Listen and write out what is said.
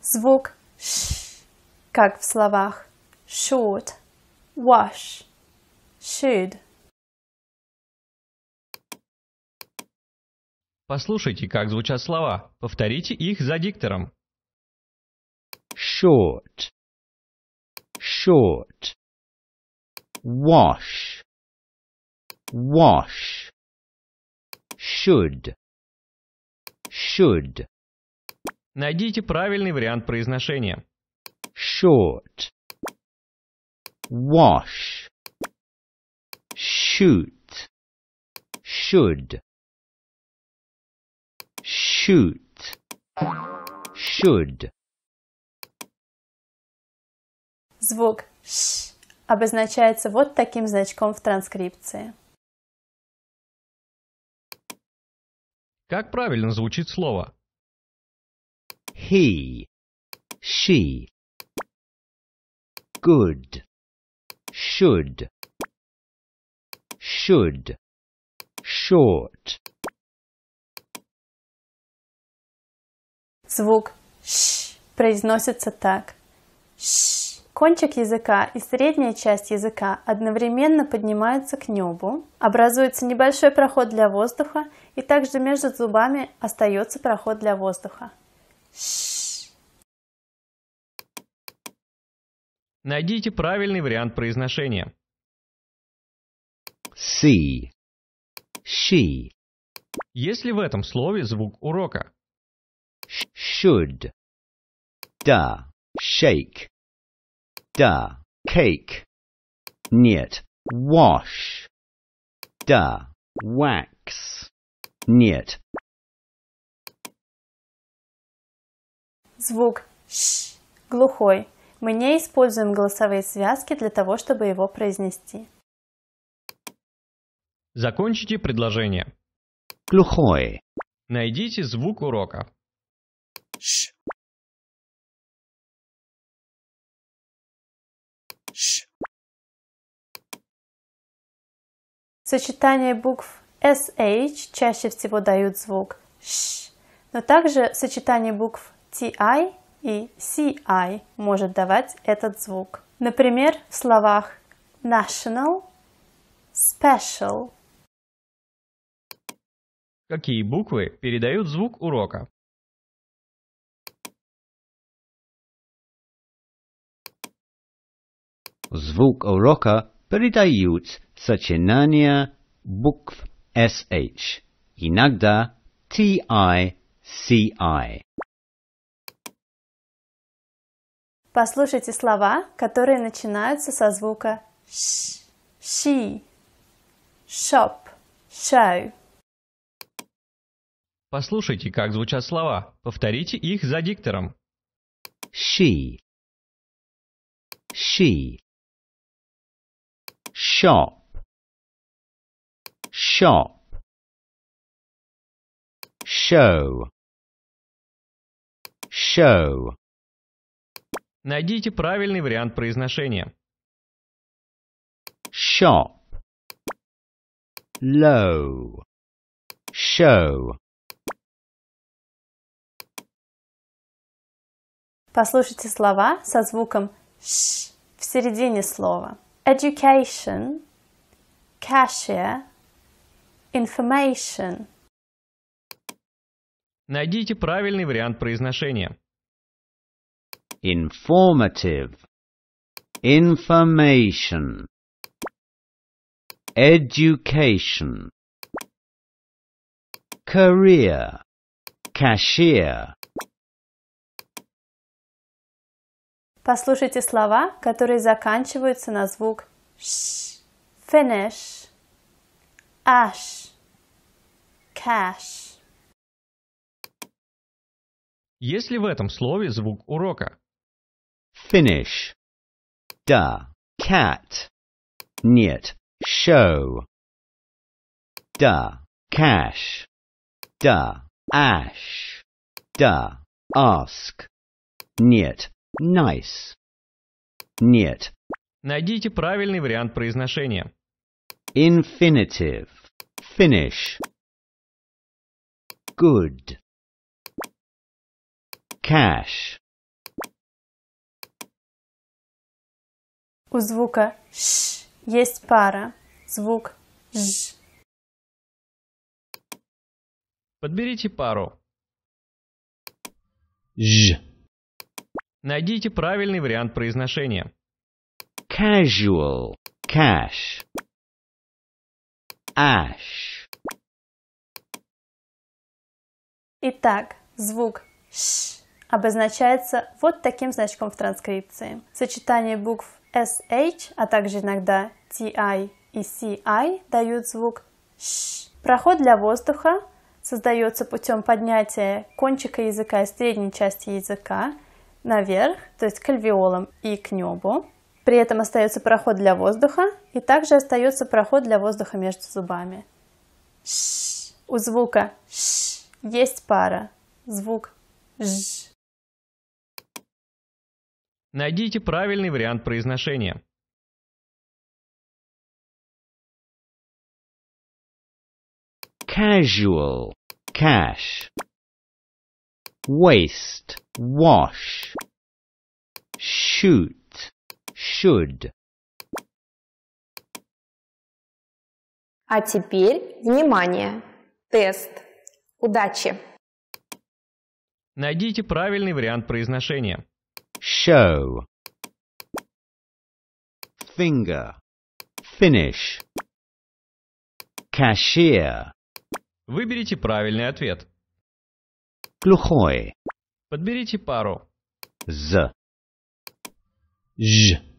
звук ш, как в словах short, wash, should. Послушайте, как звучат слова. Повторите их за диктором. Short, short, wash, wash, should, should. Найдите правильный вариант произношения. Short. Wash. Shoot. Should. Shoot. Should. Звук «ш» обозначается вот таким значком в транскрипции. Как правильно звучит слово he, she, good, should, should, short. Звук «ш» произносится так. «Ш». Кончик языка и средняя часть языка одновременно поднимаются к небу, образуется небольшой проход для воздуха, и также между зубами остается проход для воздуха. Найдите правильный вариант произношения. See. She. Есть ли в этом слове звук урока? Should. Да. Shake. Да. Cake. Нет. Wash. Да. Wax. Нет. Звук «ш» глухой. Мы не используем голосовые связки для того, чтобы его произнести. Закончите предложение. Глухой. Найдите звук урока. Ш. Ш. Сочетание букв SH чаще всего дают звук Ш, но также сочетание букв TI и CI может давать этот звук. Например, в словах national, special. Какие буквы передают звук урока? Звук урока передают сочинания букв SH, иногда TI, CI. Послушайте слова, которые начинаются со звука ш, Ши, шоп, show. Послушайте, как звучат слова. Повторите их за диктором. Ши, ши, шоп, шоп, Show. Show. Найдите правильный вариант произношения. Shop Low Show Послушайте слова со звуком «ш» в середине слова. Education, cashier, information. Найдите правильный вариант произношения informative, information, education, career, cashier. Послушайте слова, которые заканчиваются на звук ш, finish, ash, cash. Есть ли в этом слове звук урока? finish, da, cat, Knit, show, da, cash, da, ash, da, ask, Knit, nice, нет. Найдите правильный вариант произношения. Infinitive, finish, good, cash, У звука «ш» есть пара, звук «ж». Подберите пару. Ж. Найдите правильный вариант произношения. Casual. Cash. Ash. Итак, звук «ш» обозначается вот таким значком в транскрипции. Сочетание букв SH, а также иногда TI и CI дают звук Ш. Проход для воздуха создается путем поднятия кончика языка и средней части языка наверх, то есть к альвеолам и к небу. При этом остается проход для воздуха, и также остается проход для воздуха между зубами. Ш. У звука Ш есть пара. Звук Ж Найдите правильный вариант произношения. Casual – cash Waste – wash Shoot – should А теперь, внимание, тест. Удачи! Найдите правильный вариант произношения show finger finish cashier Выберите правильный ответ. Глухой. Подберите пару. З. Ж.